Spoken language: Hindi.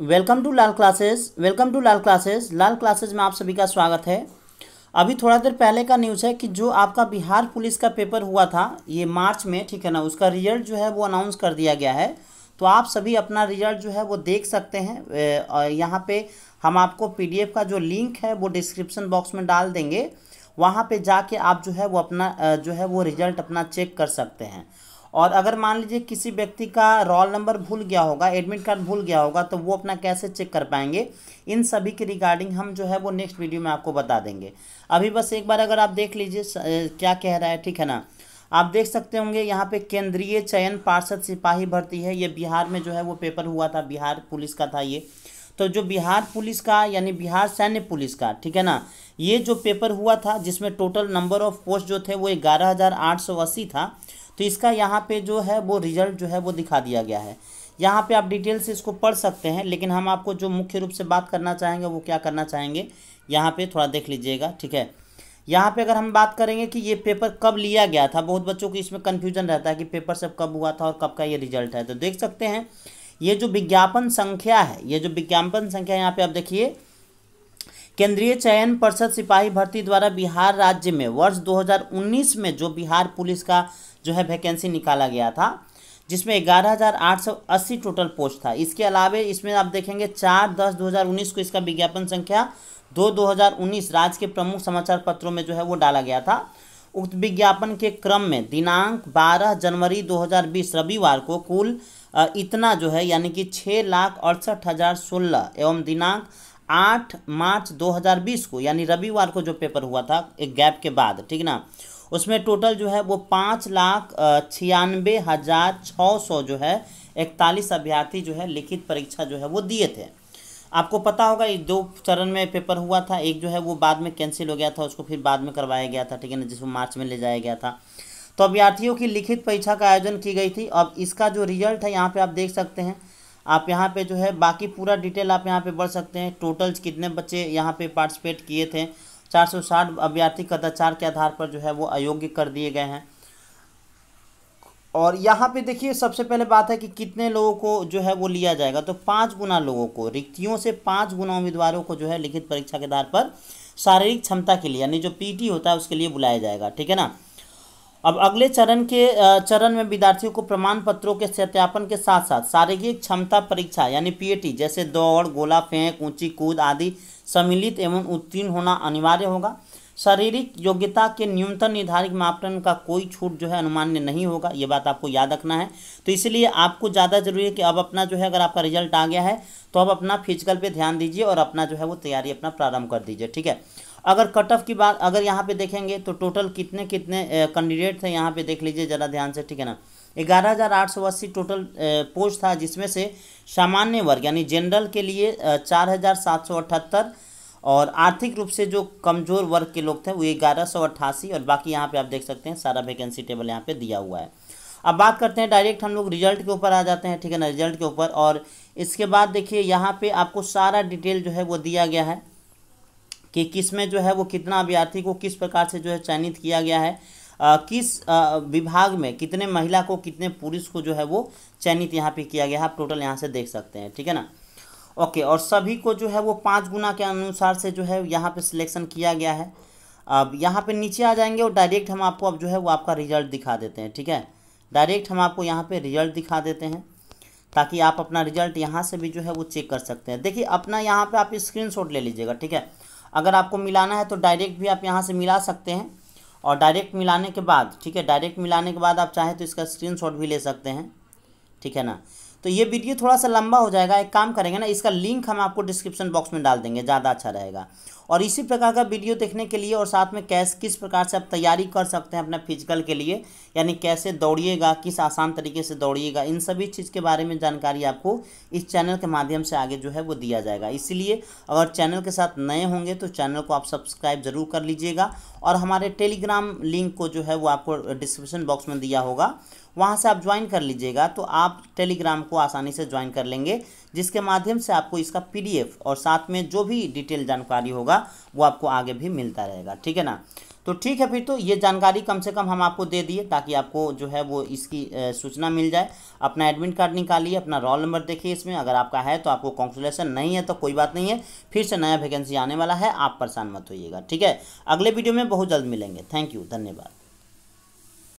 welcome to Lal classes welcome to Lal classes Lal classes में आप सभी का स्वागत है अभी थोड़ा देर पहले का न्यूज़ है कि जो आपका बिहार पुलिस का पेपर हुआ था ये मार्च में ठीक है ना उसका रिजल्ट जो है वो अनाउंस कर दिया गया है तो आप सभी अपना रिजल्ट जो है वो देख सकते हैं यहाँ पे हम आपको पी का जो लिंक है वो डिस्क्रिप्सन बॉक्स में डाल देंगे वहाँ पर जाके आप जो है वो अपना जो है वो रिजल्ट अपना चेक कर सकते हैं और अगर मान लीजिए किसी व्यक्ति का रोल नंबर भूल गया होगा एडमिट कार्ड भूल गया होगा तो वो अपना कैसे चेक कर पाएंगे इन सभी के रिगार्डिंग हम जो है वो नेक्स्ट वीडियो में आपको बता देंगे अभी बस एक बार अगर आप देख लीजिए क्या कह रहा है ठीक है ना आप देख सकते होंगे यहाँ पे केंद्रीय चयन पार्षद सिपाही भर्ती है ये बिहार में जो है वो पेपर हुआ था बिहार पुलिस का था ये तो जो बिहार पुलिस का यानी बिहार सैन्य पुलिस का ठीक है ना ये जो पेपर हुआ था जिसमें टोटल नंबर ऑफ पोस्ट जो थे वो ग्यारह हज़ार आठ सौ अस्सी था तो इसका यहाँ पे जो है वो रिजल्ट जो है वो दिखा दिया गया है यहाँ पे आप डिटेल से इसको पढ़ सकते हैं लेकिन हम आपको जो मुख्य रूप से बात करना चाहेंगे वो क्या करना चाहेंगे यहाँ पे थोड़ा देख लीजिएगा ठीक है यहाँ पे अगर हम बात करेंगे कि ये पेपर कब लिया गया था बहुत बच्चों को इसमें कन्फ्यूजन रहता है कि पेपर सब कब हुआ था और कब का ये रिजल्ट है तो देख सकते हैं ये जो विज्ञापन संख्या है ये जो विज्ञापन संख्या यहाँ पर आप देखिए केंद्रीय चयन पर्षद सिपाही भर्ती द्वारा बिहार राज्य में वर्ष 2019 में जो बिहार पुलिस का जो है वैकेंसी निकाला गया था जिसमें 11,880 टोटल पोस्ट था इसके अलावे इसमें आप देखेंगे चार दस 2019 को इसका विज्ञापन संख्या दो 2019 राज्य के प्रमुख समाचार पत्रों में जो है वो डाला गया था उक्त विज्ञापन के क्रम में दिनांक 12 जनवरी 2020 रविवार को कुल इतना जो है यानी कि छः लाख अड़सठ हज़ार सोलह एवं दिनांक आठ मार्च 2020 को यानी रविवार को जो पेपर हुआ था एक गैप के बाद ठीक ना उसमें टोटल जो है वो पाँच लाख छियानवे हज़ार छः सौ जो है इकतालीस अभ्यर्थी जो है लिखित परीक्षा जो है वो दिए थे आपको पता होगा ये दो चरण में पेपर हुआ था एक जो है वो बाद में कैंसिल हो गया था उसको फिर बाद में करवाया गया था ठीक है ना जिसको मार्च में ले जाया गया था तो अभ्यर्थियों की लिखित परीक्षा का आयोजन की गई थी अब इसका जो रिजल्ट है यहाँ पर आप देख सकते हैं आप यहाँ पे जो है बाकी पूरा डिटेल आप यहाँ पे बढ़ सकते हैं टोटल कितने बच्चे यहाँ पे पार्टिसिपेट किए थे 460 अभ्यर्थी कदाचार के आधार पर जो है वो अयोग्य कर दिए गए हैं और यहाँ पे देखिए सबसे पहले बात है कि कितने लोगों को जो है वो लिया जाएगा तो पाँच गुना लोगों को रिक्तियों से पाँच गुना उम्मीदवारों को जो है लिखित परीक्षा के आधार पर शारीरिक क्षमता के लिए यानी जो पीटी होता है उसके लिए बुलाया जाएगा ठीक है ना अब अगले चरण के चरण में विद्यार्थियों को प्रमाण पत्रों के सत्यापन के साथ साथ शारीरिक क्षमता परीक्षा यानी पीएटी जैसे दौड़ गोला फेंक ऊंची कूद आदि सम्मिलित एवं उत्तीर्ण होना अनिवार्य होगा शारीरिक योग्यता के न्यूनतम निर्धारित मापदंड का कोई छूट जो है अनुमान्य नहीं होगा ये बात आपको याद रखना है तो इसलिए आपको ज़्यादा जरूरी है कि अब अपना जो है अगर आपका रिजल्ट आ गया है तो अब अपना फिजिकल पे ध्यान दीजिए और अपना जो है वो तैयारी अपना प्रारंभ कर दीजिए ठीक है अगर कट ऑफ की बात अगर यहाँ पे देखेंगे तो टोटल कितने कितने कैंडिडेट थे यहाँ पे देख लीजिए ज़रा ध्यान से ठीक है ना ग्यारह हज़ार आठ सौ अस्सी टोटल पोस्ट था जिसमें से सामान्य वर्ग यानी जनरल के लिए चार हज़ार सात सौ अठहत्तर और आर्थिक रूप से जो कमज़ोर वर्ग के लोग थे वो ग्यारह सौ अट्ठासी और बाकी यहाँ पे आप देख सकते हैं सारा वैकेंसी टेबल यहाँ पे दिया हुआ है अब बात करते हैं डायरेक्ट हम लोग रिजल्ट के ऊपर आ जाते हैं ठीक है ना रिजल्ट के ऊपर और इसके बाद देखिए यहाँ पे आपको सारा डिटेल जो है वो दिया गया है कि किस में जो है वो कितना अभ्यर्थी को किस प्रकार से जो है चयनित किया गया है आ, किस आ, विभाग में कितने महिला को कितने पुरुष को जो है वो चयनित यहाँ पे किया गया है आप टोटल यहाँ से देख सकते हैं ठीक है ना ओके और सभी को जो है वो पाँच गुना के अनुसार से जो है यहाँ पर सिलेक्शन किया गया है अब यहाँ पर नीचे आ जाएंगे और डायरेक्ट हम आपको अब जो है वो आपका रिजल्ट दिखा देते हैं ठीक है डायरेक्ट हम आपको यहाँ पर रिजल्ट दिखा देते हैं ताकि आप अपना रिजल्ट यहाँ से भी जो है वो चेक कर सकते हैं देखिए अपना यहाँ पे आप स्क्रीनशॉट ले लीजिएगा ठीक है अगर आपको मिलाना है तो डायरेक्ट भी आप यहाँ से मिला सकते हैं और डायरेक्ट मिलाने के बाद ठीक है डायरेक्ट मिलाने के बाद आप चाहें तो इसका स्क्रीनशॉट भी ले सकते हैं ठीक है ना तो ये वीडियो थोड़ा सा लंबा हो जाएगा एक काम करेंगे ना इसका लिंक हम आपको डिस्क्रिप्शन बॉक्स में डाल देंगे ज़्यादा अच्छा रहेगा और इसी प्रकार का वीडियो देखने के लिए और साथ में कैसे किस प्रकार से आप तैयारी कर सकते हैं अपना फिजिकल के लिए यानी कैसे दौड़िएगा किस आसान तरीके से दौड़िएगा इन सभी चीज़ के बारे में जानकारी आपको इस चैनल के माध्यम से आगे जो है वो दिया जाएगा इसीलिए अगर चैनल के साथ नए होंगे तो चैनल को आप सब्सक्राइब जरूर कर लीजिएगा और हमारे टेलीग्राम लिंक को जो है वो आपको डिस्क्रिप्शन बॉक्स में दिया होगा वहाँ से आप ज्वाइन कर लीजिएगा तो आप टेलीग्राम को आसानी से ज्वाइन कर लेंगे जिसके माध्यम से आपको इसका पीडीएफ और साथ में जो भी डिटेल जानकारी होगा होगा वो आपको आगे भी मिलता रहेगा ठीक है ना तो ठीक है फिर तो ये जानकारी कम से कम हम आपको दे दिए ताकि आपको जो है वो इसकी सूचना मिल जाए अपना एडमिट कार्ड निकालिए अपना रोल नंबर देखिए इसमें अगर आपका है तो आपको कॉन्सुलेशन नहीं है तो कोई बात नहीं है फिर से नया वैकेंसी आने वाला है आप परेशान मत होइएगा ठीक है अगले वीडियो में बहुत जल्द मिलेंगे थैंक यू धन्यवाद